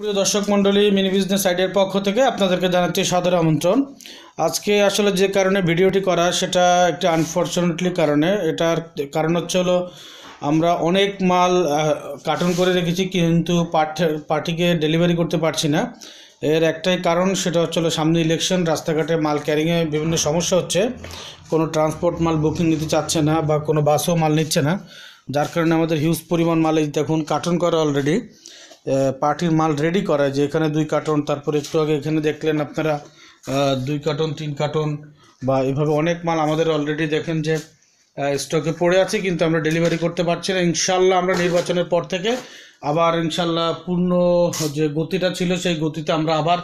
প্রিয় দর্শক মণ্ডলী মিনি বিজনেস আইডিয়ার পক্ষ থেকে আপনাদেরকে জানাচ্ছি সাদর আমন্ত্রণ আজকে আসলে যে কারণে ভিডিওটি করা সেটা একটা আনফর্চুনেটলি কারণে এটার কারণ হচ্ছে হলো আমরা অনেক মাল কার্টুন করে রেখেছি কিন্তু পার্টিকে ডেলিভারি করতে পারছি না এর একটাই কারণ সেটা হচ্ছে হলো সামনে ইলেকশন রাস্তাঘাটে মাল ক্যারিংয়ে বিভিন্ন সমস্যা হচ্ছে কোনো ট্রান্সপোর্ট মাল বুকিং নিতে চাচ্ছে না বা কোনো বাসও মাল নিচ্ছে না যার কারণে আমাদের হিউজ পরিমাণ মাল এই দেখুন কার্টুন করা অলরেডি পার্টির মাল রেডি করা যে এখানে দুই কার্টন তারপর একটু আগে এখানে দেখলেন আপনারা দুই কার্টন তিন কার্টন বা এভাবে অনেক মাল আমাদের অলরেডি দেখেন যে স্টকে পড়ে আছে কিন্তু আমরা ডেলিভারি করতে পারছি না ইনশাল্লাহ আমরা নির্বাচনের পর থেকে আবার ইনশাল্লাহ পূর্ণ যে গতিটা ছিল সেই গতিতে আমরা আবার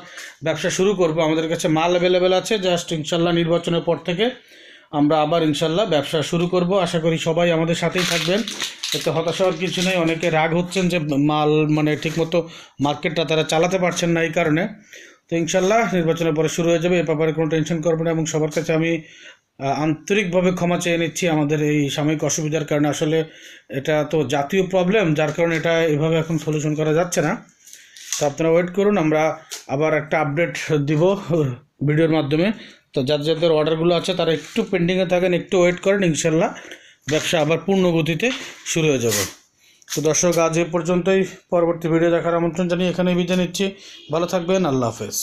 ব্যবসা শুরু করব আমাদের কাছে মাল অ্যাভেলেবেল আছে জাস্ট ইনশাল্লাহ নির্বাচনের পর থেকে আমরা আবার ইনশাল্লাহ ব্যবসা শুরু করব আশা করি সবাই আমাদের সাথেই থাকবেন এতে হতাশা হওয়ার কিছু নেই অনেকে রাগ হচ্ছেন যে মাল মানে ঠিকমতো মার্কেটটা তারা চালাতে পারছেন না এই কারণে তো ইনশাল্লাহ নির্বাচনের পরে শুরু হয়ে যাবে এ ব্যাপারে কোনো টেনশন করবে না এবং সবার কাছে আমি আন্তরিকভাবে ক্ষমা চেয়ে নিচ্ছি আমাদের এই সাময়িক অসুবিধার কারণে আসলে এটা তো জাতীয় প্রবলেম যার কারণে এটা এভাবে এখন সলিউশন করা যাচ্ছে না তো আপনারা ওয়েট করুন আমরা আবার একটা আপডেট দিব ভিডিওর মাধ্যমে তো যাদের যাদের অর্ডারগুলো আছে তারা একটু পেন্ডিংয়ে থাকেন একটু ওয়েট করেন ইনশাল্লাহ ব্যবসা আবার পূর্ণ গতিতে শুরু হয়ে যাবে তো দর্শক আজ এ পর্যন্তই পরবর্তী ভিডিও দেখার আমন্ত্রণ জানিয়ে এখানেই বিদায় নিচ্ছি ভালো থাকবেন আল্লাহ হাফেজ